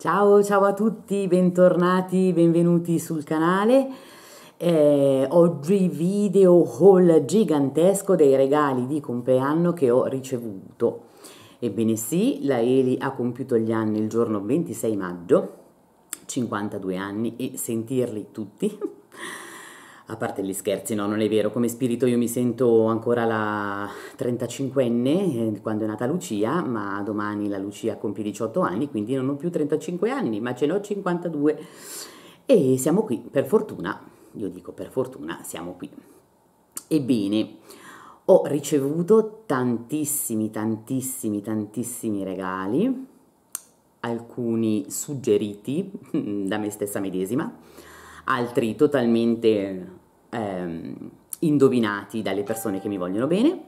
Ciao, ciao a tutti, bentornati, benvenuti sul canale. Eh, oggi video haul gigantesco dei regali di compleanno che ho ricevuto. Ebbene sì, la Eli ha compiuto gli anni il giorno 26 maggio, 52 anni e sentirli tutti. A parte gli scherzi, no, non è vero. Come spirito io mi sento ancora la 35enne eh, quando è nata Lucia, ma domani la Lucia compie 18 anni, quindi non ho più 35 anni, ma ce ne ho 52. E siamo qui, per fortuna, io dico per fortuna, siamo qui. Ebbene, ho ricevuto tantissimi, tantissimi, tantissimi regali, alcuni suggeriti da me stessa medesima, altri totalmente ehm, indovinati dalle persone che mi vogliono bene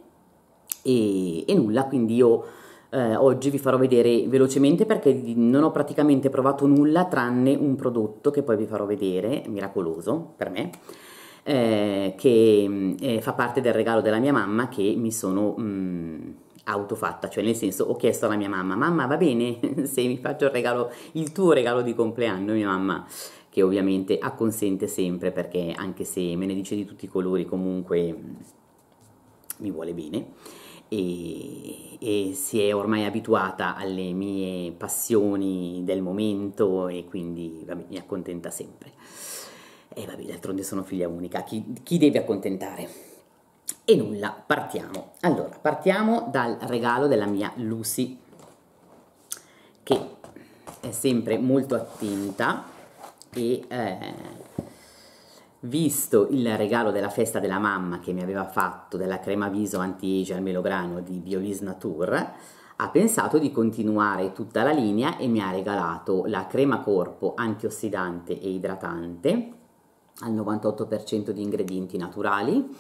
e, e nulla, quindi io eh, oggi vi farò vedere velocemente perché non ho praticamente provato nulla tranne un prodotto che poi vi farò vedere, miracoloso per me, eh, che eh, fa parte del regalo della mia mamma che mi sono... Mh, mm, autofatta, cioè nel senso ho chiesto alla mia mamma, mamma va bene se mi faccio il regalo, il tuo regalo di compleanno, mia mamma che ovviamente acconsente sempre perché anche se me ne dice di tutti i colori comunque mi vuole bene e, e, si è ormai abituata alle mie passioni del momento e quindi vabbè, mi accontenta sempre. E vabbè, d'altronde sono figlia unica, chi, chi deve accontentare? E nulla, partiamo. Allora, partiamo dal regalo della mia Lucy, che è sempre molto attenta e eh, visto il regalo della festa della mamma che mi aveva fatto della crema viso anti-age al melograno di Biolis Nature, ha pensato di continuare tutta la linea e mi ha regalato la crema corpo antiossidante e idratante al 98% di ingredienti naturali.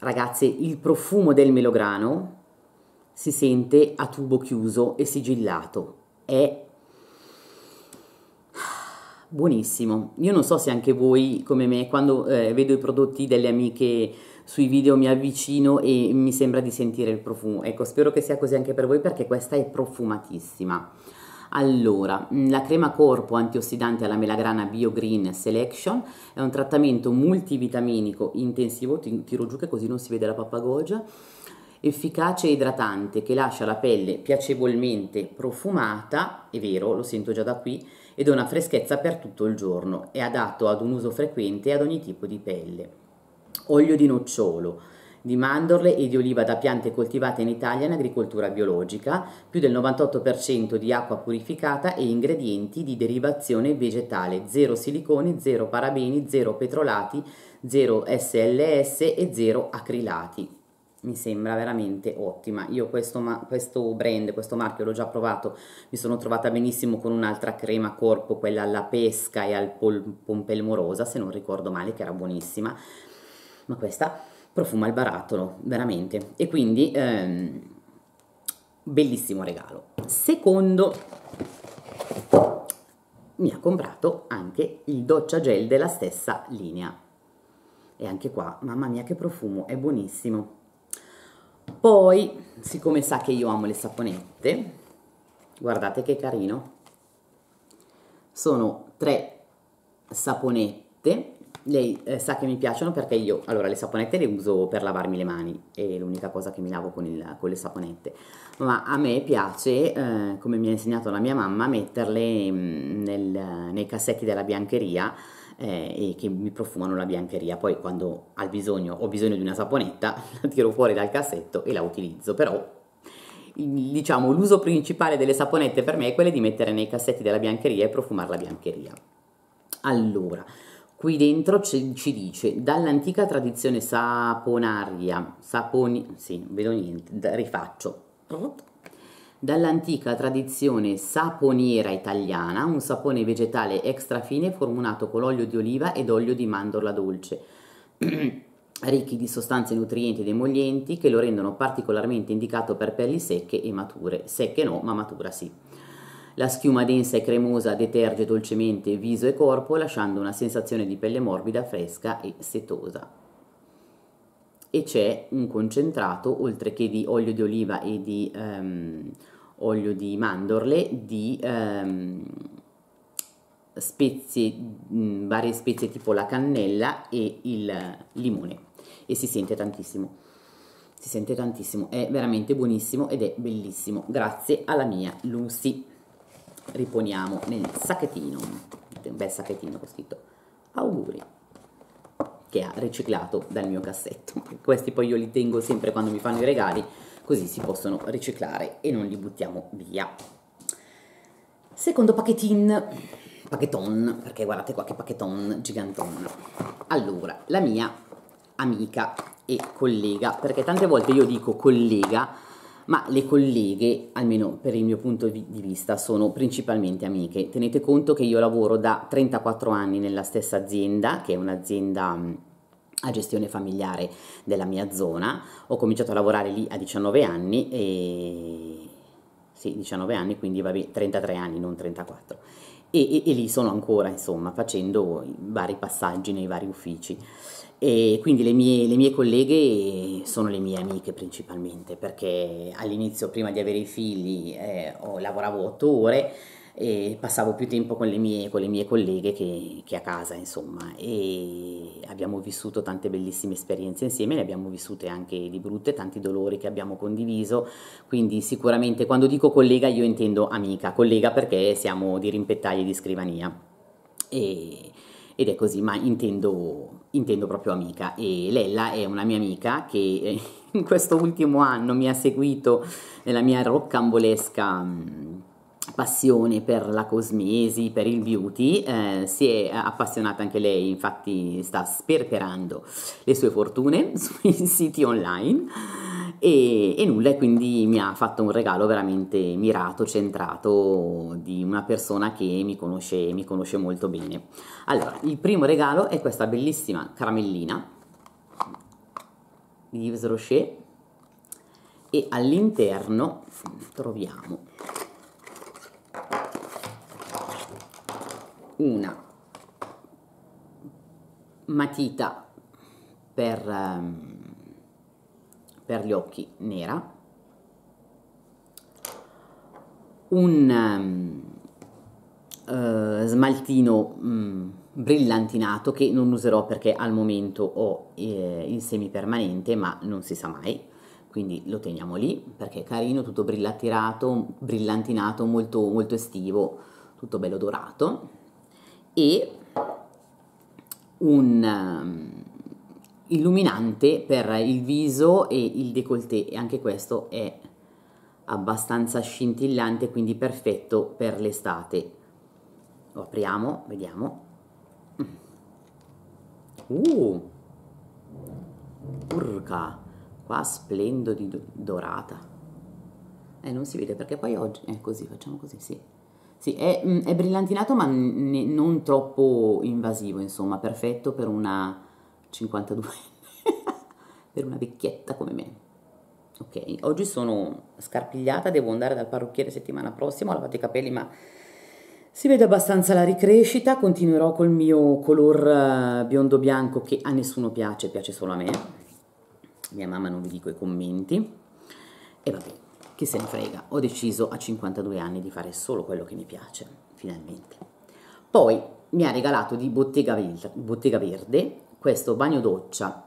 Ragazze, il profumo del melograno si sente a tubo chiuso e sigillato, è buonissimo. Io non so se anche voi, come me, quando eh, vedo i prodotti delle amiche sui video mi avvicino e mi sembra di sentire il profumo. Ecco, spero che sia così anche per voi perché questa è profumatissima. Allora, mm, la crema corpo antiossidante alla melagrana Bio Green Selection è un trattamento multivitaminico intensivo, tiro giù che così non si vede la pappagogia, efficace e idratante che lascia la pelle piacevolmente profumata, è vero, lo sento già da qui, ed è una freschezza per tutto il giorno, è adatto ad un uso frequente ad ogni tipo di pelle. Olio di nocciolo, di mandorle e di oliva da piante coltivate in Italia in agricoltura biologica, più del 98% di acqua purificata e ingredienti di derivazione vegetale, zero siliconi, zero parabeni, zero petrolati, zero SLS e zero acrilati mi sembra veramente ottima. Io questo, questo, brand, questo marchio l'ho già provato, mi sono trovata benissimo con un'altra crema corpo, quella alla pesca e al pol, pompelmorosa, se non ricordo male, che era buonissima, ma questa profuma il barattolo, veramente. E quindi, ehm, bellissimo regalo. Secondo, mi ha comprato anche il doccia gel della stessa linea. E anche qua, mamma mia che profumo, è buonissimo poi, siccome sa che io amo le saponette, guardate che carino, sono tre saponette, lei eh, sa che mi piacciono perché io, allora le saponette le uso per lavarmi le mani, è l'unica cosa che mi lavo con, il, con le saponette, ma a me piace, eh, come mi ha insegnato la mia mamma, metterle mh, mm, nel, nei cassetti della biancheria, eh, e che mi profumano la biancheria. Poi quando al bisogno, ho bisogno di una saponetta, la tiro fuori dal cassetto e la utilizzo, però diciamo l'uso principale delle saponette per me è quello di mettere nei cassetti della biancheria e profumare la biancheria. Allora, qui dentro ci, ci dice dall'antica tradizione saponaria, saponi, sì, non vedo niente, rifaccio dall'antica tradizione saponiera italiana, un sapone vegetale extra fine formulato con olio di oliva ed olio di mandorla dolce, ricchi di sostanze nutrienti ed emollienti che lo rendono particolarmente indicato per pelli secche e mature. Secche no, ma matura sì. La schiuma densa e cremosa deterge dolcemente viso e corpo, lasciando una sensazione di pelle morbida, fresca e setosa e c'è un concentrato, oltre che di olio di oliva e di ehm, olio di mandorle, di ehm, spezie, mh, varie spezie tipo la cannella e il limone e si sente tantissimo. Si sente tantissimo, è veramente buonissimo ed è bellissimo. Grazie alla mia Lucy. Riponiamo nel sacchettino, un bel sacchettino che ho scritto. Auguri che ha riciclato dal mio cassetto. Questi poi io li tengo sempre quando mi fanno i regali, così si possono riciclare e non li buttiamo via. Secondo pacchettin, pacchetton, perché guardate qua che pacchetton gigantone. Allora, la mia amica e collega, perché tante volte io dico collega, ma le colleghe, almeno per il mio punto di vista, sono principalmente amiche. Tenete conto che io lavoro da 34 anni nella stessa azienda, che è un'azienda a gestione familiare della mia zona, ho cominciato a lavorare lì a 19 anni e sì, 19 anni, quindi vabbè, 33 anni, non 34. E, e, e lì sono ancora, insomma, facendo i vari passaggi nei vari uffici. E quindi le mie, le mie, colleghe sono le mie amiche principalmente, perché all'inizio, prima di avere i figli, eh, lavoravo otto ore e passavo più tempo con le mie, con le mie colleghe che, che, a casa, insomma. E abbiamo vissuto tante bellissime esperienze insieme, ne abbiamo vissute anche di brutte, tanti dolori che abbiamo condiviso. Quindi sicuramente quando dico collega io intendo amica, collega perché siamo di rimpettaglie di scrivania. E, ed è così, ma intendo intendo proprio amica e Lella è una mia amica che eh, in questo ultimo anno mi ha seguito nella mia roccambolesca mm, passione per la cosmesi, per il beauty, eh, si è appassionata anche lei, infatti sta sperperando le sue fortune sui siti online e, e nulla, e quindi mi ha fatto un regalo veramente mirato, centrato di una persona che mi conosce, mi conosce molto bene. Allora, il primo regalo è questa bellissima caramellina di Yves Rocher e all'interno troviamo una matita per ehm, per gli occhi nera, un um, uh, smaltino um, brillantinato che non userò perché al momento ho eh, semi permanente ma non si sa mai quindi lo teniamo lì perché è carino, tutto brillantinato, molto, molto estivo, tutto bello dorato e un, um, illuminante per il viso e il décolleté e anche questo è abbastanza scintillante quindi perfetto per l'estate lo apriamo vediamo mm. uh urca qua splendo di dorata eh non si vede perché poi oggi è eh, così facciamo così sì sì, è, mm, è brillantinato ma non troppo invasivo, insomma, perfetto per una, 52 per una vecchietta come me. Ok, oggi sono scarpigliata, devo andare dal parrucchiere settimana prossima, ho lavato i capelli ma si vede abbastanza la ricrescita, continuerò col mio color eh, biondo bianco che a nessuno piace, piace solo a me, mia mamma non vi dico i commenti, e vabbè, chi se ne frega, ho deciso a 52 anni di fare solo quello che mi piace, finalmente. Poi mi ha regalato di Bottega, Bottega Verde questo bagno doccia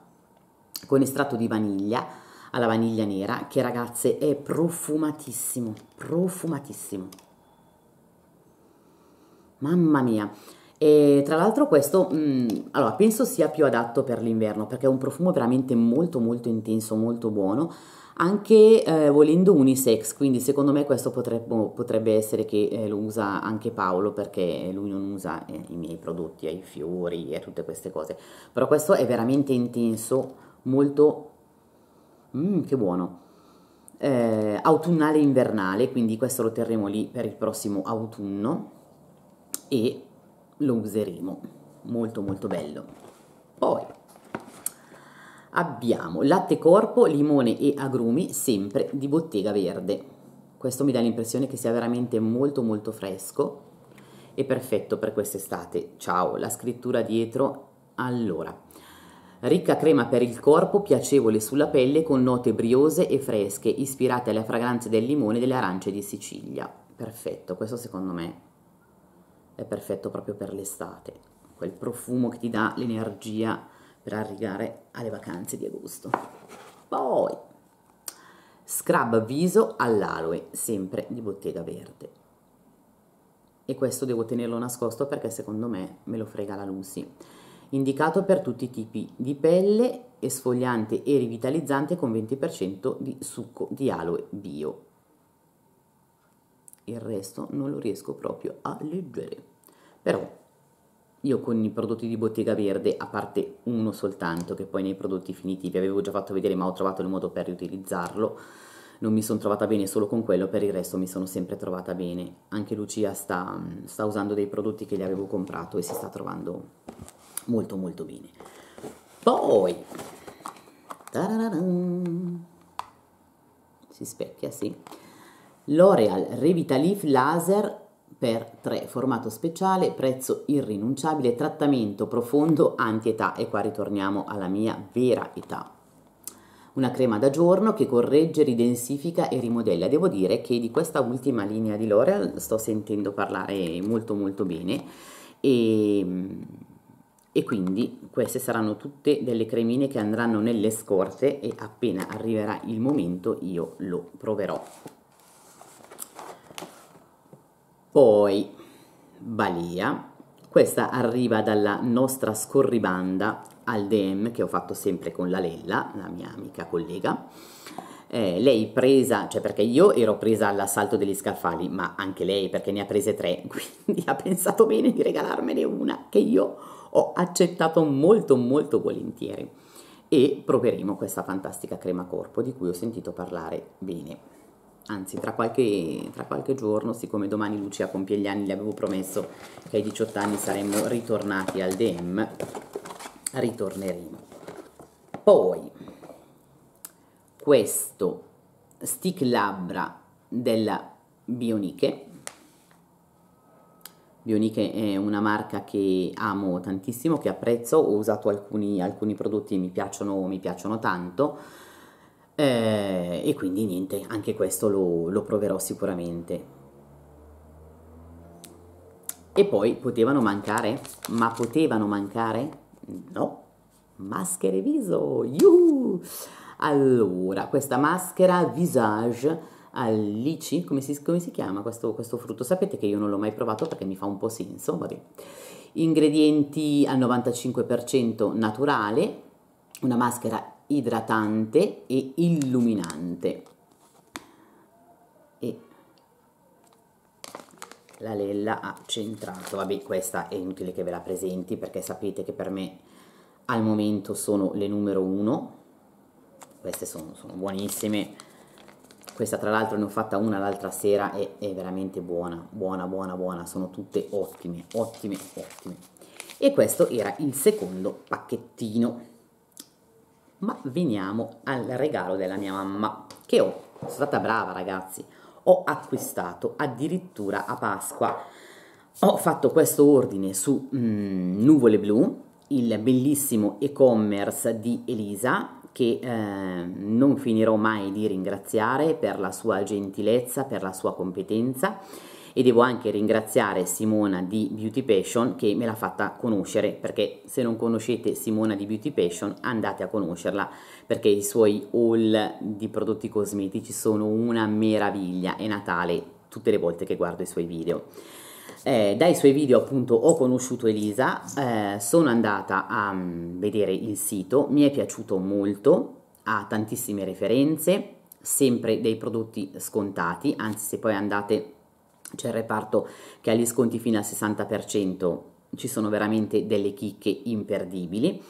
con estratto di vaniglia alla vaniglia nera che ragazze è profumatissimo profumatissimo mamma mia e tra l'altro questo mh, mm, allora penso sia più adatto per l'inverno perché è un profumo veramente molto molto intenso molto buono anche eh, volendo unisex, quindi secondo me questo potrebbe, potrebbe essere che eh, lo usa anche Paolo perché lui non usa eh, i miei prodotti, ai fiori e tutte queste cose, però questo è veramente intenso, molto... Mm, che buono! Eh, autunnale invernale, quindi questo lo terremo lì per il prossimo autunno e lo useremo, molto molto bello. Poi abbiamo latte corpo, limone e agrumi, sempre di bottega verde. Questo mi dà l'impressione che sia veramente molto molto fresco e perfetto per quest'estate. Ciao, la scrittura dietro. Allora, ricca crema per il corpo, piacevole sulla pelle, con note briose e fresche, ispirate alle fragranze del limone e delle arance di Sicilia. Perfetto, questo secondo me è perfetto proprio per l'estate. Quel profumo che ti dà l'energia per arrivare alle vacanze di agosto. Poi, scrub viso all'aloe, sempre di bottega verde. E questo devo tenerlo nascosto perché secondo me me lo frega la Lucy. Indicato per tutti i tipi di pelle, esfoliante e rivitalizzante con 20% di succo di aloe bio. Il resto non lo riesco proprio a leggere. Però io con i prodotti di Bottega Verde, a parte uno soltanto, che poi nei prodotti finiti vi avevo già fatto vedere ma ho trovato il modo per riutilizzarlo, non mi sono trovata bene solo con quello, per il resto mi sono sempre trovata bene. Anche Lucia sta, sta usando dei prodotti che gli avevo comprato e si sta trovando molto molto bene. Poi, si specchia, sì. L'Oreal Revitalif Laser per 3, formato speciale, prezzo irrinunciabile, trattamento profondo anti-età e qua ritorniamo alla mia vera età. Una crema da giorno che corregge, ridensifica e rimodella. Devo dire che di questa ultima linea di L'Oreal sto sentendo parlare molto molto bene e, ehm, e quindi queste saranno tutte delle cremine che andranno nelle scorte e appena arriverà il momento io lo proverò. Poi Balia, questa arriva dalla nostra scorribanda al DM che ho fatto sempre con la Lella, la mia amica collega. Eh, lei presa, cioè perché io ero presa all'assalto degli scaffali, ma anche lei perché ne ha prese tre, quindi ha pensato bene di regalarmene una che io ho accettato molto molto volentieri e proveremo questa fantastica crema corpo di cui ho sentito parlare bene anzi tra qualche, tra qualche, giorno, siccome domani Lucia compie gli anni, le avevo promesso che ai 18 anni saremmo ritornati al DEM, ritorneremo. Poi, questo stick labbra della Bioniche, Bioniche è una marca che amo tantissimo, che apprezzo, ho usato alcuni, alcuni prodotti mi piacciono, mi piacciono tanto, eh, e quindi niente, anche questo lo, lo proverò sicuramente. E poi potevano mancare? Ma potevano mancare? No, maschere viso, yuhu! Allora, questa maschera Visage al come, come si, chiama questo, questo, frutto? Sapete che io non l'ho mai provato perché mi fa un po' senso, vabbè. Ingredienti al 95% naturale, una maschera idratante e illuminante. E la Lella ha centrato, vabbè questa è inutile che ve la presenti perché sapete che per me al momento sono le numero 1, queste sono, sono buonissime, questa tra l'altro ne ho fatta una l'altra sera e è veramente buona, buona, buona, buona, sono tutte ottime, ottime, ottime. E questo era il secondo pacchettino. Ma veniamo al regalo della mia mamma, che ho, sono stata brava ragazzi, ho acquistato addirittura a Pasqua. Ho fatto questo ordine su mm, Nuvole Blu, il bellissimo e-commerce di Elisa, che eh, non finirò mai di ringraziare per la sua gentilezza, per la sua competenza e devo anche ringraziare Simona di Beauty Passion che me l'ha fatta conoscere perché se non conoscete Simona di Beauty Passion andate a conoscerla perché i suoi haul di prodotti cosmetici sono una meraviglia, è Natale tutte le volte che guardo i suoi video. Eh, dai suoi video appunto ho conosciuto Elisa, eh, sono andata a mm, vedere il sito, mi è piaciuto molto, ha tantissime referenze, sempre dei prodotti scontati, anzi se poi andate c'è il reparto che ha gli sconti fino al 60%, ci sono veramente delle chicche imperdibili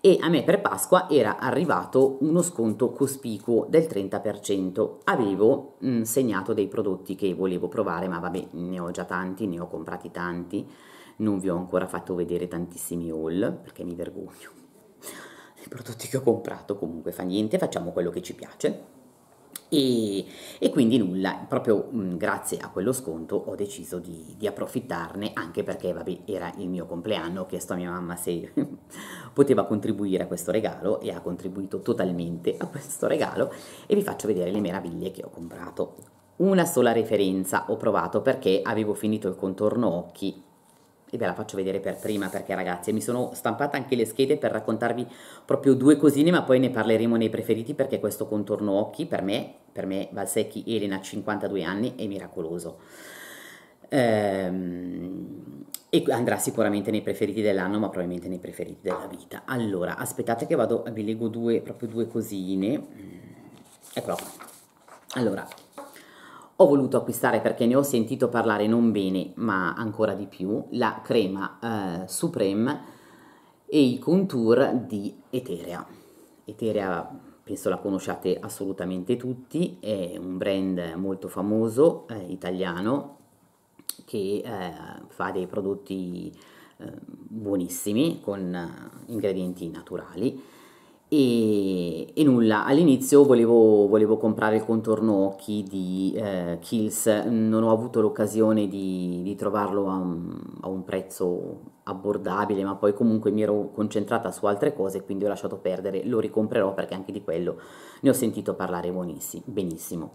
e a me per Pasqua era arrivato uno sconto cospicuo del 30%. Avevo mh, mm, segnato dei prodotti che volevo provare, ma vabbè, ne ho già tanti, ne ho comprati tanti, non vi ho ancora fatto vedere tantissimi haul perché mi vergogno. I prodotti che ho comprato comunque fa niente, facciamo quello che ci piace. E, e, quindi nulla, proprio mh, mm, grazie a quello sconto ho deciso di, di approfittarne anche perché vabbè, era il mio compleanno, ho chiesto a mia mamma se poteva contribuire a questo regalo e ha contribuito totalmente a questo regalo e vi faccio vedere le meraviglie che ho comprato. Una sola referenza ho provato perché avevo finito il contorno occhi e ve la faccio vedere per prima perché ragazzi mi sono stampata anche le schede per raccontarvi proprio due cosine ma poi ne parleremo nei preferiti perché questo contorno occhi per me, per me Valsecchi Elena 52 anni è miracoloso. Ehm, e andrà sicuramente nei preferiti dell'anno ma probabilmente nei preferiti della vita. Allora aspettate che vado, vi leggo due, proprio due cosine. Mm, eccolo qua. Allora, ho voluto acquistare perché ne ho sentito parlare non bene, ma ancora di più, la crema eh, Supreme e i contour di Eterea. Eterea penso la conosciate assolutamente tutti, è un brand molto famoso eh, italiano che eh, fa dei prodotti eh, buonissimi con eh, ingredienti naturali e, e, nulla, all'inizio volevo, volevo, comprare il contorno occhi di eh, Kills, non ho avuto l'occasione di, di trovarlo a un, a un, prezzo abbordabile, ma poi comunque mi ero concentrata su altre cose, quindi ho lasciato perdere, lo ricomprerò perché anche di quello ne ho sentito parlare benissimo.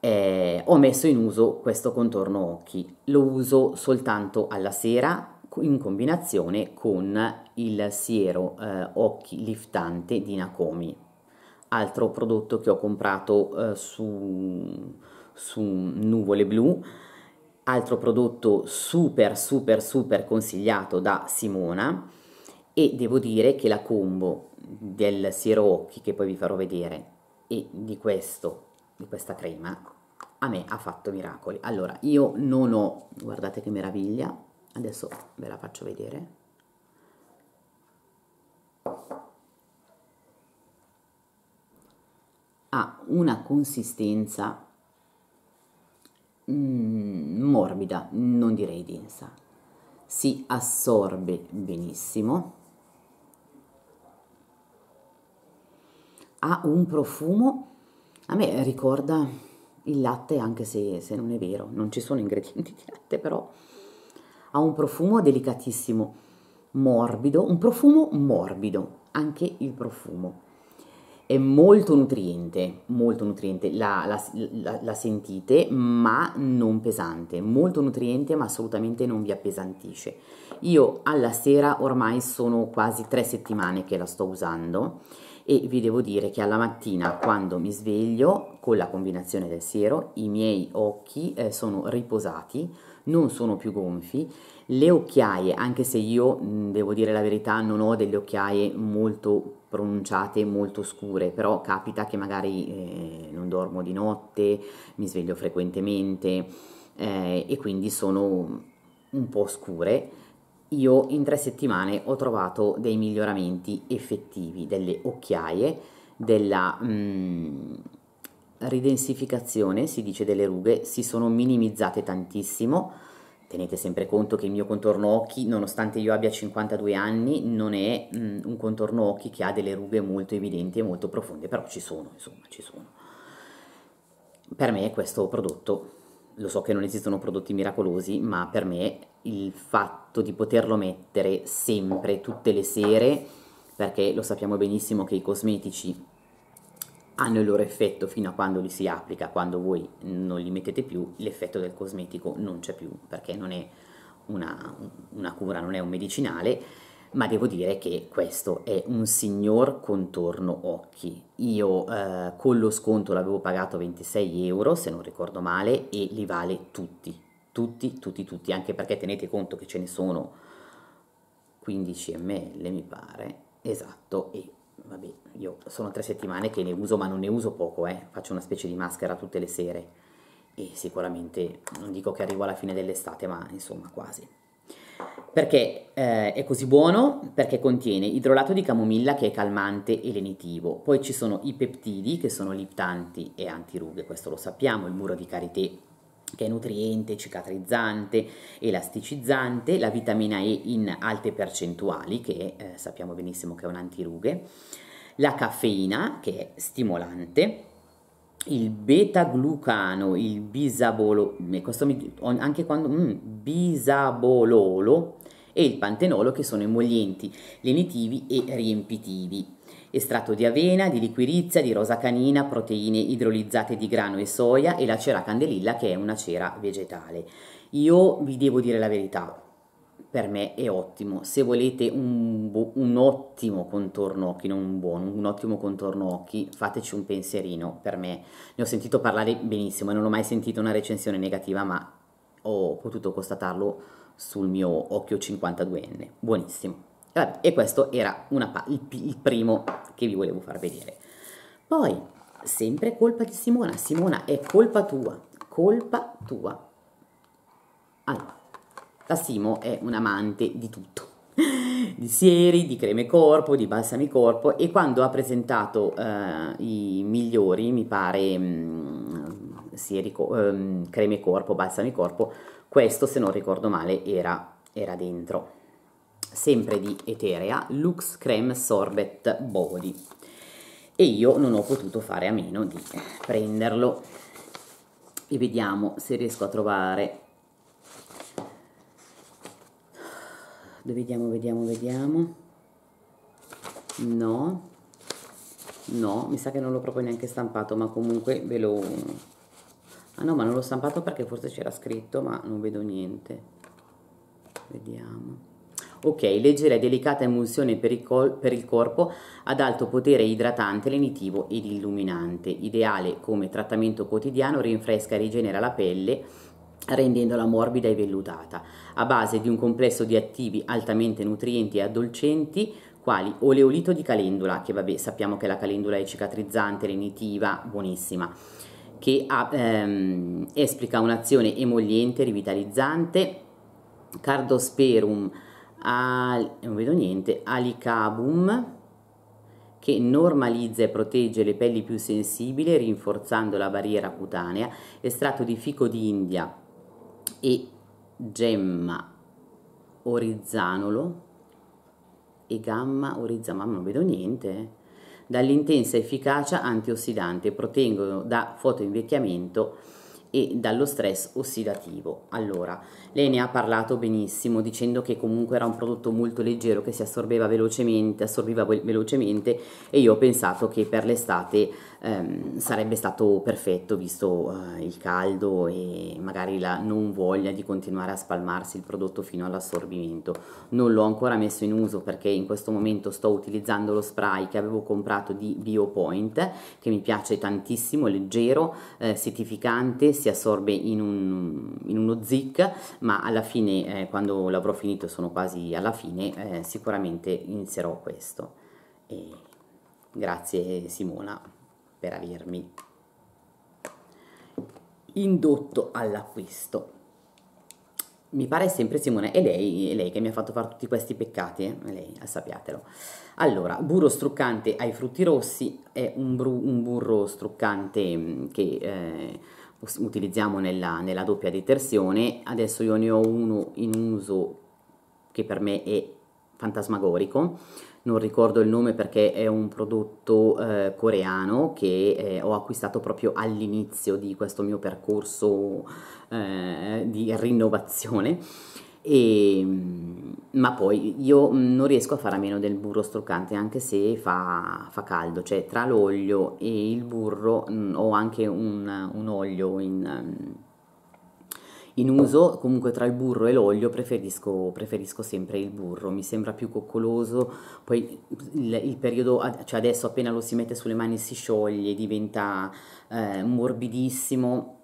Eh, ho messo in uso questo contorno occhi, lo uso soltanto alla sera in combinazione con il siero eh, occhi liftante di Nakomi, altro prodotto che ho comprato eh, su, su Nuvole Blu, altro prodotto super super super consigliato da Simona e devo dire che la combo del siero occhi che poi vi farò vedere e di questo di questa crema a me ha fatto miracoli allora io non ho guardate che meraviglia adesso ve la faccio vedere ha una consistenza mm, morbida non direi densa si assorbe benissimo ha un profumo a me ricorda il latte anche se, se non è vero non ci sono ingredienti di latte però ha un profumo delicatissimo, morbido, un profumo morbido, anche il profumo. È molto nutriente, molto nutriente, la, la, la, la sentite ma non pesante, molto nutriente ma assolutamente non vi appesantisce. Io alla sera ormai sono quasi tre settimane che la sto usando e vi devo dire che alla mattina quando mi sveglio con la combinazione del siero i miei occhi eh, sono riposati, non sono più gonfi, le occhiaie, anche se io mm, devo dire la verità non ho delle occhiaie molto pronunciate, molto scure, però capita che magari eh, non dormo di notte, mi sveglio frequentemente eh, e quindi sono un po' scure. Io in tre settimane ho trovato dei miglioramenti effettivi delle occhiaie, della... Mm, ridensificazione, si dice, delle rughe si sono minimizzate tantissimo. Tenete sempre conto che il mio contorno occhi, nonostante io abbia 52 anni, non è mh, mm, un contorno occhi che ha delle rughe molto evidenti e molto profonde, però ci sono, insomma, ci sono. Per me questo prodotto, lo so che non esistono prodotti miracolosi, ma per me il fatto di poterlo mettere sempre, tutte le sere, perché lo sappiamo benissimo che i cosmetici hanno il loro effetto fino a quando li si applica, quando voi non li mettete più, l'effetto del cosmetico non c'è più perché non è una, una, cura, non è un medicinale, ma devo dire che questo è un signor contorno occhi. Io eh, con lo sconto l'avevo pagato 26 euro, se non ricordo male, e li vale tutti, tutti, tutti, tutti, anche perché tenete conto che ce ne sono 15 ml, mi pare, esatto, e vabbè, io sono tre settimane che ne uso, ma non ne uso poco, eh. faccio una specie di maschera tutte le sere e sicuramente non dico che arrivo alla fine dell'estate, ma insomma quasi. Perché eh, è così buono? Perché contiene idrolato di camomilla che è calmante e lenitivo, poi ci sono i peptidi che sono liptanti e antirughe, questo lo sappiamo, il muro di karité che è nutriente, cicatrizzante, elasticizzante, la vitamina E in alte percentuali, che eh, sappiamo benissimo che è un antirughe, la caffeina, che è stimolante, il beta-glucano, il bisabolo, eh, mi, anche quando, mm, bisabololo e il pantenolo che sono emollienti lenitivi e riempitivi estratto di avena, di liquirizia, di rosa canina, proteine idrolizzate di grano e soia e la cera candelilla che è una cera vegetale. Io vi devo dire la verità, per me è ottimo. Se volete un, un, ottimo contorno occhi, non un buono, un ottimo contorno occhi, fateci un pensierino per me. Ne ho sentito parlare benissimo e non ho mai sentito una recensione negativa, ma ho potuto constatarlo sul mio occhio 52enne. Buonissimo. Eh, e questo era una, il, il primo che vi volevo far vedere. Poi, sempre colpa di Simona. Simona, è colpa tua. Colpa tua. Allora, la Simo è un amante di tutto. Di sieri, di creme corpo, di balsami corpo e quando ha presentato eh, i migliori, mi pare, mh, mm, sieri, mh, ehm, creme corpo, balsami corpo, questo se non ricordo male era, era dentro sempre di Eterea, Lux Creme Sorbet Body e io non ho potuto fare a meno di prenderlo e vediamo se riesco a trovare vediamo vediamo vediamo no no mi sa che non l'ho proprio neanche stampato ma comunque ve lo ah no ma non l'ho stampato perché forse c'era scritto ma non vedo niente vediamo Ok, leggera e delicata emulsione per il, per il corpo ad alto potere idratante, lenitivo ed illuminante. Ideale come trattamento quotidiano, rinfresca e rigenera la pelle rendendola morbida e vellutata, a base di un complesso di attivi altamente nutrienti e addolcenti quali oleolito di calendula, che vabbè sappiamo che la calendula è cicatrizzante, lenitiva, buonissima, che ha, ehm, esplica un'azione emolliente, rivitalizzante, cardosperum, al, non vedo niente, alicabum che normalizza e protegge le pelli più sensibili rinforzando la barriera cutanea, estratto di fico d'India e gemma orizzanolo e gamma orizzanolo, mamma non vedo niente, eh. dall'intensa efficacia antiossidante, proteggono da fotoinvecchiamento e dallo stress ossidativo. Allora, lei ne ha parlato benissimo dicendo che comunque era un prodotto molto leggero che si assorbeva velocemente, assorbiva velocemente e io ho pensato che per l'estate ehm, sarebbe stato perfetto visto eh, il caldo e magari la non voglia di continuare a spalmarsi il prodotto fino all'assorbimento. Non l'ho ancora messo in uso perché in questo momento sto utilizzando lo spray che avevo comprato di BioPoint che mi piace tantissimo, leggero, eh, setificante, si assorbe in, un, in uno zig ma alla fine, eh, quando l'avrò finito, sono quasi alla fine, eh, sicuramente inizierò questo. E grazie Simona per avermi indotto all'acquisto. Mi pare sempre Simone, è lei, è lei che mi ha fatto fare tutti questi peccati, eh? lei, eh, sappiatelo. Allora, burro struccante ai frutti rossi è un, un burro struccante mm, che eh, utilizziamo nella, nella doppia detersione adesso io ne ho uno in uso che per me è fantasmagorico non ricordo il nome perché è un prodotto eh, coreano che eh, ho acquistato proprio all'inizio di questo mio percorso eh, di rinnovazione e, ehm, ma poi io mm, non riesco a fare a meno del burro struccante anche se fa, fa caldo, cioè tra l'olio e il burro mh, mm, ho anche un, un olio in, mm, in, uso, comunque tra il burro e l'olio preferisco, preferisco, sempre il burro, mi sembra più coccoloso, poi il, il, periodo, cioè adesso appena lo si mette sulle mani si scioglie, diventa eh, morbidissimo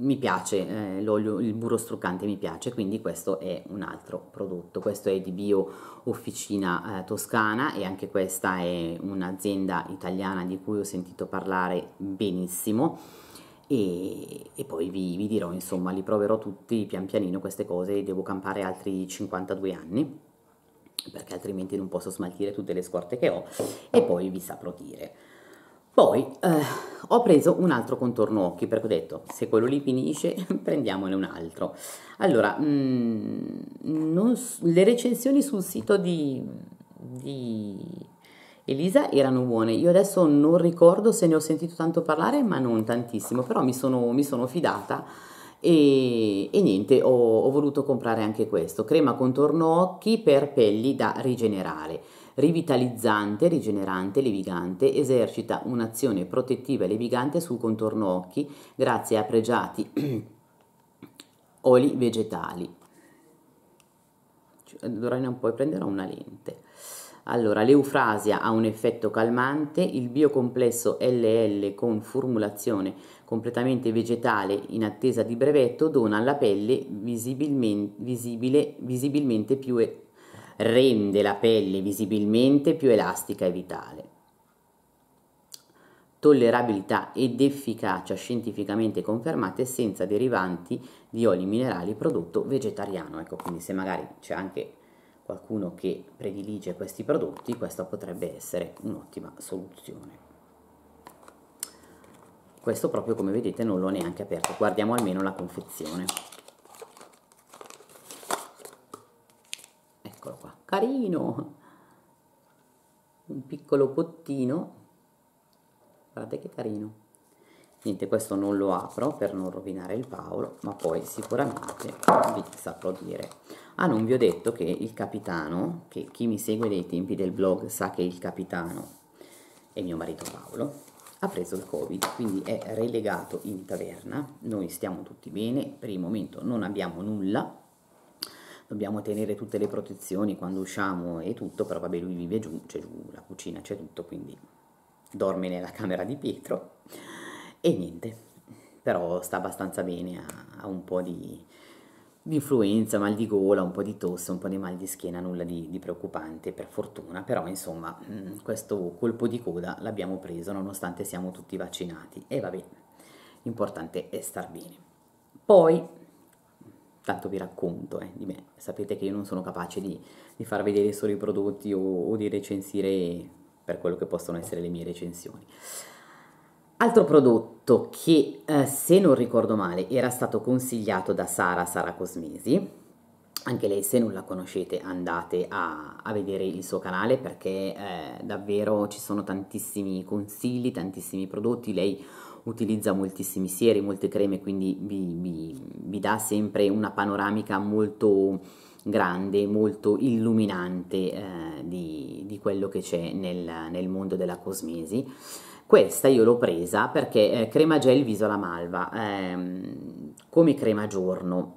mi piace eh, l'olio, il burro struccante mi piace, quindi questo è un altro prodotto. Questo è di Bio Officina eh, Toscana e anche questa è un'azienda italiana di cui ho sentito parlare benissimo. E, e poi vi, vi, dirò, insomma, li proverò tutti pian pianino queste cose, devo campare altri 52 anni perché altrimenti non posso smaltire tutte le scorte che ho e poi vi saprò dire. Poi eh, ho preso un altro contorno occhi perché ho detto se quello lì finisce prendiamone un altro. Allora, mh, mm, non, le recensioni sul sito di, di Elisa erano buone. Io adesso non ricordo se ne ho sentito tanto parlare, ma non tantissimo, però mi sono, mi sono fidata. E, e niente, ho, ho voluto comprare anche questo, crema contorno occhi per pelli da rigenerare rivitalizzante, rigenerante, levigante, esercita un'azione protettiva e levigante sul contorno occhi grazie a pregiati oli vegetali. Dovrei cioè, non puoi prendere una lente. Allora, l'eufrasia ha un effetto calmante, il biocomplesso LL con formulazione completamente vegetale in attesa di brevetto dona alla pelle visibilmente, visibile, visibilmente più rende la pelle visibilmente più elastica e vitale. Tollerabilità ed efficacia scientificamente confermate senza derivanti di oli minerali prodotto vegetariano. Ecco, quindi se magari c'è anche qualcuno che predilige questi prodotti, questa potrebbe essere un'ottima soluzione. Questo proprio come vedete non l'ho neanche aperto, guardiamo almeno la confezione. carino un piccolo pottino guardate che carino niente questo non lo apro per non rovinare il Paolo ma poi sicuramente vi saprò dire ah non vi ho detto che il capitano che chi mi segue dai tempi del blog sa che il capitano è mio marito Paolo ha preso il covid quindi è relegato in taverna noi stiamo tutti bene per il momento non abbiamo nulla dobbiamo tenere tutte le protezioni quando usciamo e tutto, però vabbè lui vive giù, c'è giù la cucina, c'è tutto, quindi dorme nella camera di Pietro e niente, però sta abbastanza bene, ha, ha un po' di, di, influenza, mal di gola, un po' di tosse, un po' di mal di schiena, nulla di, di preoccupante per fortuna, però insomma mm, questo colpo di coda l'abbiamo preso nonostante siamo tutti vaccinati e vabbè, l'importante è star bene. Poi tanto vi racconto eh, di me, sapete che io non sono capace di, di far vedere solo i prodotti o, o di recensire per quello che possono essere le mie recensioni. Altro prodotto che, eh, se non ricordo male, era stato consigliato da Sara Sara Cosmesi, anche lei se non la conoscete andate a, a vedere il suo canale perché eh, davvero ci sono tantissimi consigli, tantissimi prodotti, lei utilizza moltissimi sieri, molte creme, quindi vi, vi, vi dà sempre una panoramica molto grande, molto illuminante eh, di, di, quello che c'è nel, nel, mondo della cosmesi. Questa io l'ho presa perché eh, crema gel viso alla malva, ehm, come crema giorno,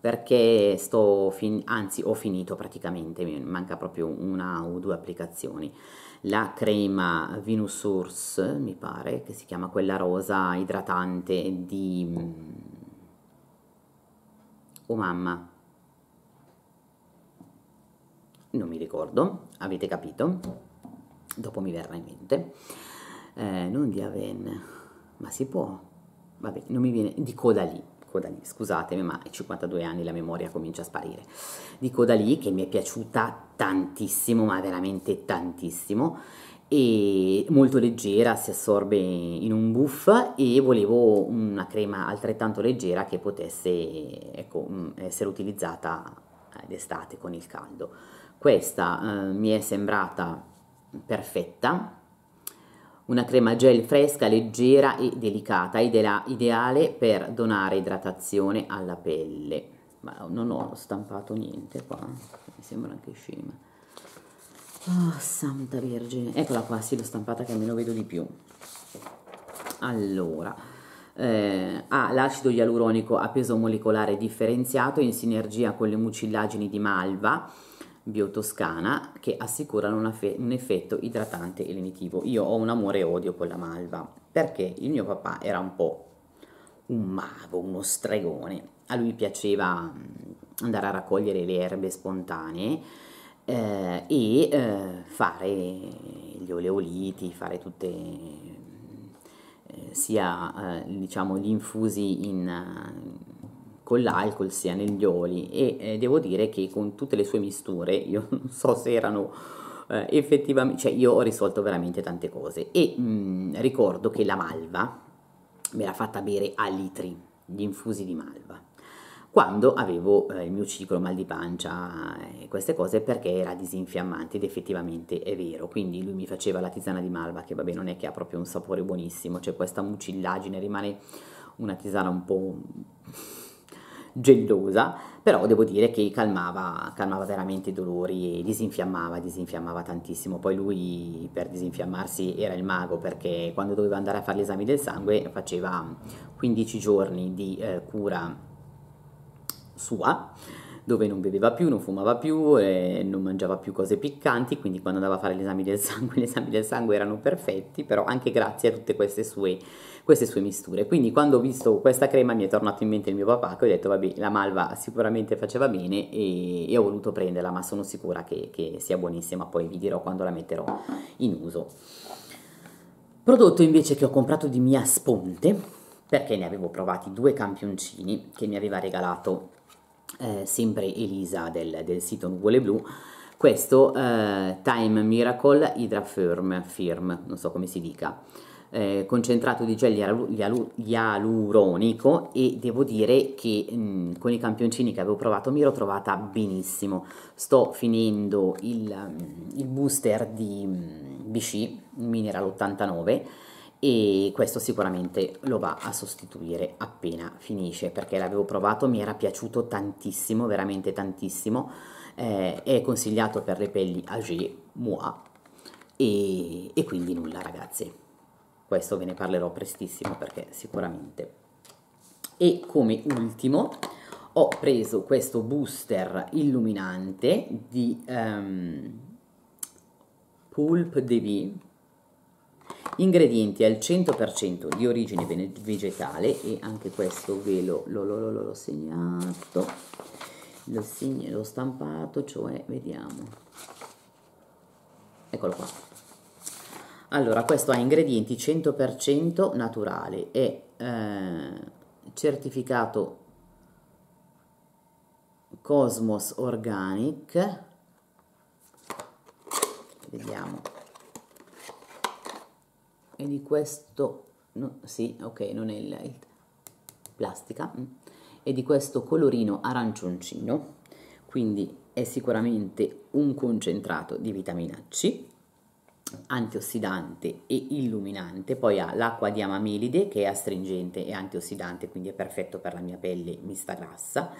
perché sto, fin anzi ho finito praticamente, mi manca proprio una o due applicazioni la crema Venus Source, mi pare, che si chiama quella rosa idratante di... Mm, oh mamma, non mi ricordo, avete capito, dopo mi verrà in mente, eh, non di Aven, ma si può, vabbè, non mi viene, di coda lì. scusatemi, ma ai 52 anni la memoria comincia a sparire, Dico da lì che mi è piaciuta tantissimo, ma veramente tantissimo, e molto leggera, si assorbe in un buff e volevo una crema altrettanto leggera che potesse ecco, mm, essere utilizzata d'estate con il caldo. Questa eh, mi è sembrata perfetta, una crema gel fresca, leggera e delicata, ideale per donare idratazione alla pelle. Ma non ho stampato niente qua mi sembra anche scema Oh, santa vergine, eccola qua, sì, l'ho stampata che almeno vedo di più. Allora, eh, ah, l'acido ialuronico a peso molecolare differenziato in sinergia con le mucillagini di malva biotoscana che assicurano un effetto idratante e lenitivo. Io ho un amore e odio con la malva perché il mio papà era un po' un mago, uno stregone. A lui piaceva mm, andare a raccogliere le erbe spontanee eh, e eh, fare gli oleoliti, fare tutte eh, sia eh, diciamo gli infusi in, eh, con l'alcol sia negli oli e eh, devo dire che con tutte le sue misture io non so se erano effettivamente cioè io ho risolto veramente tante cose e mh, mm, ricordo che la malva me l'ha fatta bere a litri gli infusi di malva quando avevo eh, il mio ciclo, mal di pancia e queste cose perché era disinfiammante ed effettivamente è vero. Quindi lui mi faceva la tisana di malva che vabbè non è che ha proprio un sapore buonissimo, c'è cioè questa mucillagine, rimane una tisana un po' gelosa però devo dire che calmava, calmava veramente i dolori e disinfiammava, disinfiammava tantissimo. Poi lui per disinfiammarsi era il mago perché quando doveva andare a fare gli esami del sangue faceva 15 giorni di eh, cura sua, dove non beveva più, non fumava più, eh, non mangiava più cose piccanti, quindi quando andava a fare gli esami del sangue, gli esami del sangue erano perfetti, però anche grazie a tutte queste sue, queste sue misture. Quindi quando ho visto questa crema mi è tornato in mente il mio papà che ho detto vabbè la malva sicuramente faceva bene e, e ho voluto prenderla, ma sono sicura che, che sia buonissima, poi vi dirò quando la metterò in uso. Prodotto invece che ho comprato di mia sponte, perché ne avevo provati due campioncini che mi aveva regalato eh, sempre Elisa del, del, sito Nuvole Blu, questo eh, Time Miracle Hydra Firm, firm non so come si dica, eh, concentrato di gel ialu ialuronico e devo dire che mh, mm, con i campioncini che avevo provato mi ero trovata benissimo. Sto finendo il, mm, il booster di BC mm, Mineral 89 e questo sicuramente lo va a sostituire appena finisce perché l'avevo provato mi era piaciuto tantissimo veramente tantissimo eh, è consigliato per le pelli âgé moi e, e quindi nulla ragazzi questo ve ne parlerò prestissimo perché sicuramente e come ultimo ho preso questo booster illuminante di um, Pulp de Vie Ingredienti al 100% di origine vegetale e anche questo ve lo, lo, lo, lo segnato, l'ho, segn stampato, cioè vediamo, eccolo qua. Allora, questo ha ingredienti 100% naturale, è eh, certificato Cosmos Organic, vediamo e di questo, no, sì, ok, non è il, il plastica, mm, e di questo colorino arancioncino, quindi è sicuramente un concentrato di vitamina C, antiossidante e illuminante, poi ha l'acqua di amamelide che è astringente e antiossidante, quindi è perfetto per la mia pelle mista grassa,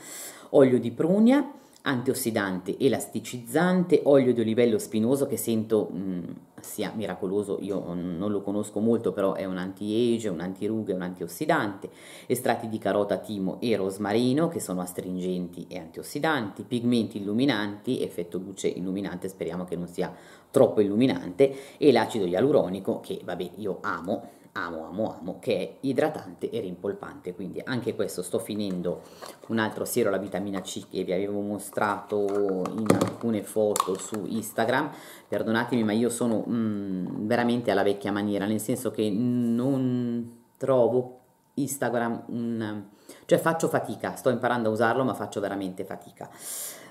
olio di prugna antiossidante elasticizzante, olio di olivello spinoso che sento... Mm, sia miracoloso, io non lo conosco molto, però è un anti-age, un anti-rughe, un antiossidante, estratti di carota, timo e rosmarino che sono astringenti e antiossidanti, pigmenti illuminanti, effetto luce illuminante, speriamo che non sia troppo illuminante, e l'acido ialuronico che, vabbè, io amo, amo amo amo che è idratante e rimpolpante quindi anche questo sto finendo un altro siero la vitamina C che vi avevo mostrato in alcune foto su Instagram perdonatemi ma io sono mm, veramente alla vecchia maniera nel senso che non trovo Instagram un... cioè faccio fatica, sto imparando a usarlo ma faccio veramente fatica.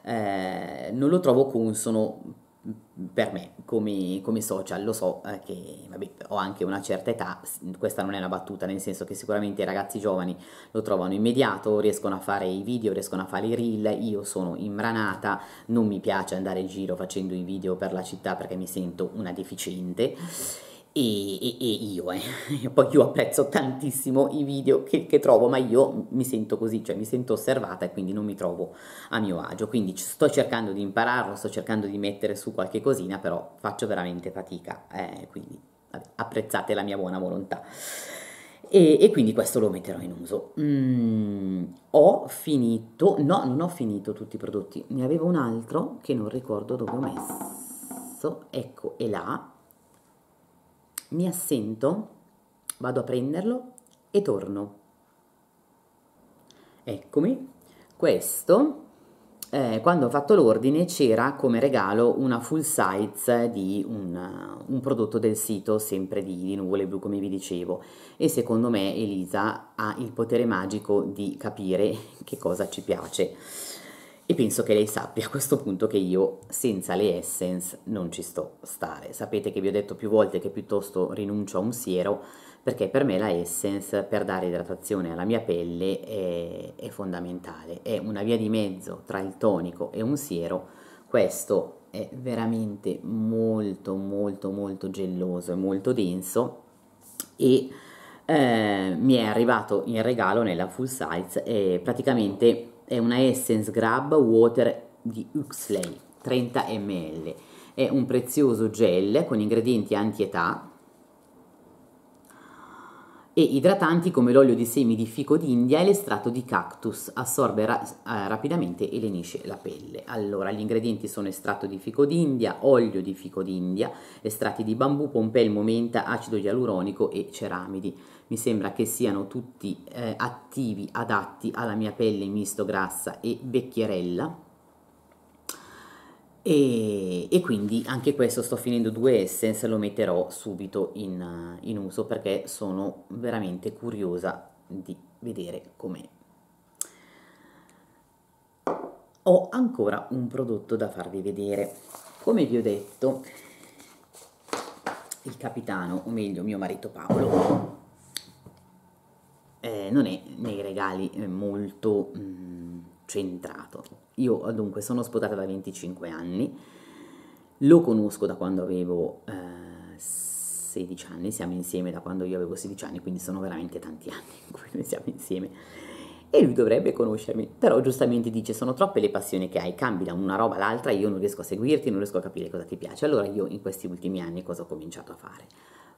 Eh, non lo trovo consono per me come, come, social lo so eh, che vabbè, ho anche una certa età, questa non è una battuta, nel senso che sicuramente i ragazzi giovani lo trovano immediato, riescono a fare i video, riescono a fare i reel, io sono imbranata, non mi piace andare in giro facendo i video per la città perché mi sento una deficiente. E, e, e, io, eh. poi io apprezzo tantissimo i video che, che, trovo, ma io mi sento così, cioè mi sento osservata e quindi non mi trovo a mio agio, quindi sto cercando di impararlo, sto cercando di mettere su qualche cosina, però faccio veramente fatica, eh, quindi apprezzate la mia buona volontà. E, e, quindi questo lo metterò in uso. Mm, ho finito, no, non ho finito tutti i prodotti, ne avevo un altro che non ricordo dove ho messo, ecco, è là mi assento, vado a prenderlo e torno. Eccomi, questo eh, quando ho fatto l'ordine c'era come regalo una full size di un, un prodotto del sito sempre di, di, nuvole blu come vi dicevo e secondo me Elisa ha il potere magico di capire che cosa ci piace e penso che lei sappia a questo punto che io senza le Essence non ci sto stare. Sapete che vi ho detto più volte che piuttosto rinuncio a un siero perché per me la Essence per dare idratazione alla mia pelle è, è fondamentale. È una via di mezzo tra il tonico e un siero. Questo è veramente molto molto molto geloso e molto denso e eh, mi è arrivato in regalo nella full size e eh, praticamente è una Essence Grab Water di Uxley 30 ml. È un prezioso gel con ingredienti anti-età e idratanti come l'olio di semi di fico d'India e l'estratto di cactus, assorbe ra eh, rapidamente e lenisce la pelle. Allora, gli ingredienti sono estratto di fico d'India, olio di fico d'India, estratti di bambù, pompelmo, menta, acido ialuronico e ceramidi. Mi sembra che siano tutti eh, attivi, adatti alla mia pelle misto grassa e vecchierella. E, e, quindi anche questo sto finendo due essence, lo metterò subito in, in uso perché sono veramente curiosa di vedere com'è. Ho ancora un prodotto da farvi vedere. Come vi ho detto, il capitano, o meglio mio marito Paolo, eh, non è nei regali molto mh, mm, centrato io dunque sono sposata da 25 anni, lo conosco da quando avevo eh, 16 anni, siamo insieme da quando io avevo 16 anni, quindi sono veramente tanti anni in cui noi siamo insieme. E lui dovrebbe conoscermi, però giustamente dice sono troppe le passioni che hai, cambi da una roba all'altra, io non riesco a seguirti, non riesco a capire cosa ti piace. Allora io in questi ultimi anni cosa ho cominciato a fare?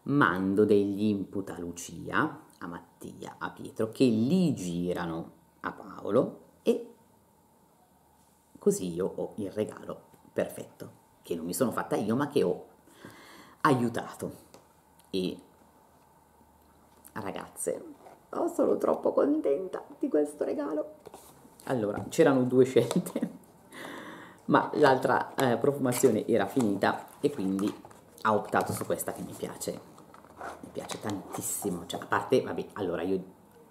Mando degli input a Lucia, a Mattia, a Pietro, che li girano a Paolo e Così io ho il regalo perfetto, che non mi sono fatta io, ma che ho aiutato. E ragazze, oh, sono troppo contenta di questo regalo. Allora, c'erano due scelte, ma l'altra eh, profumazione era finita e quindi ho optato su questa che mi piace. Mi piace tantissimo, cioè, a parte, vabbè, allora io,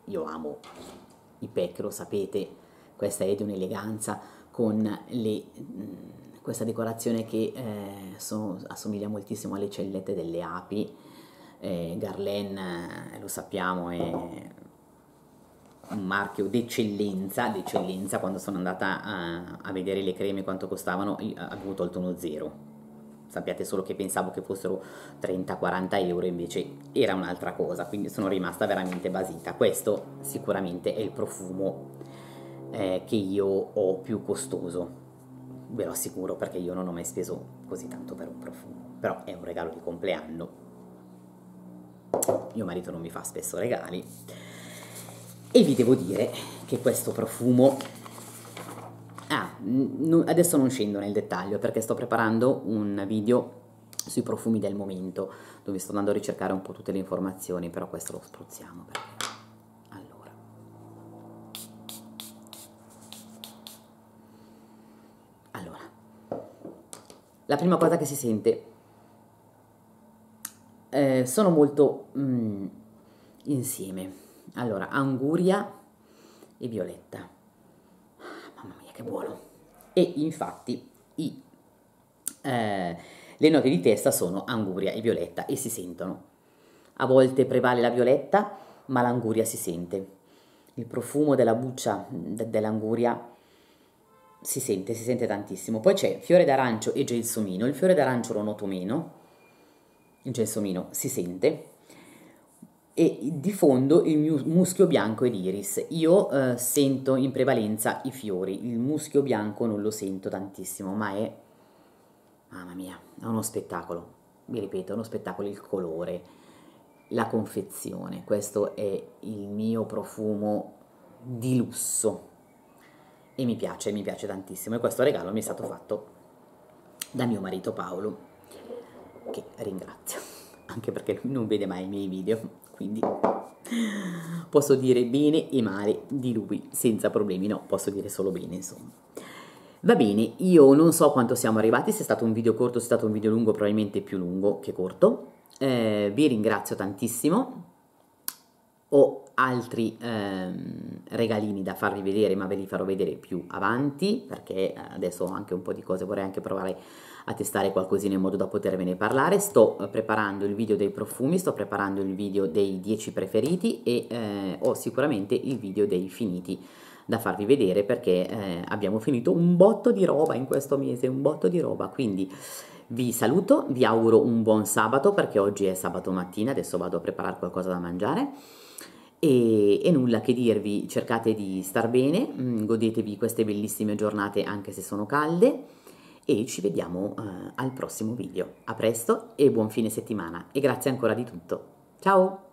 io amo i PEC, lo sapete, questa è di un'eleganza con le, questa decorazione che eh, sono, assomiglia moltissimo alle cellette delle api. Eh, Garlen, eh, lo sappiamo, è un marchio d'eccellenza, d'eccellenza quando sono andata a, a, vedere le creme quanto costavano avevo tolto uno zero. Sappiate solo che pensavo che fossero 30-40 euro, invece era un'altra cosa, quindi sono rimasta veramente basita. Questo sicuramente è il profumo eh, che io ho più costoso, ve lo assicuro perché io non ho mai speso così tanto per un profumo, però è un regalo di compleanno. Mio marito non mi fa spesso regali e vi devo dire che questo profumo ah, adesso non scendo nel dettaglio perché sto preparando un video sui profumi del momento dove sto andando a ricercare un po' tutte le informazioni, però questo lo spruzziamo perché la prima cosa che si sente eh, sono molto mm, insieme. Allora, anguria e violetta. mamma mia, che buono! E infatti i, eh, le note di testa sono anguria e violetta e si sentono. A volte prevale la violetta, ma l'anguria si sente. Il profumo della buccia mm, dell'anguria si sente, si sente tantissimo. Poi c'è fiore d'arancio e gelsomino, il fiore d'arancio lo noto meno, il gelsomino si sente, e di fondo il muschio bianco ed iris. Io eh, sento in prevalenza i fiori, il muschio bianco non lo sento tantissimo, ma è... Mamma mia, è uno spettacolo, vi ripeto, è uno spettacolo il colore, la confezione, questo è il mio profumo di lusso e mi piace, mi piace tantissimo e questo regalo mi è stato fatto da mio marito Paolo, che ringrazio, anche perché non vede mai i miei video, quindi posso dire bene e male di lui senza problemi, no, posso dire solo bene insomma. Va bene, io non so quanto siamo arrivati, se è stato un video corto, se è stato un video lungo, probabilmente più lungo che corto. Eh, vi ringrazio tantissimo ho altri ehm, regalini da farvi vedere, ma ve li farò vedere più avanti, perché eh, adesso ho anche un po' di cose, vorrei anche provare a testare qualcosina in modo da potervene parlare. Sto eh, preparando il video dei profumi, sto preparando il video dei 10 preferiti e eh, ho sicuramente il video dei finiti da farvi vedere perché eh, abbiamo finito un botto di roba in questo mese, un botto di roba, quindi vi saluto, vi auguro un buon sabato perché oggi è sabato mattina, adesso vado a preparare qualcosa da mangiare e, e, nulla che dirvi, cercate di star bene, mm, godetevi queste bellissime giornate anche se sono calde e ci vediamo eh, al prossimo video. A presto e buon fine settimana e grazie ancora di tutto. Ciao!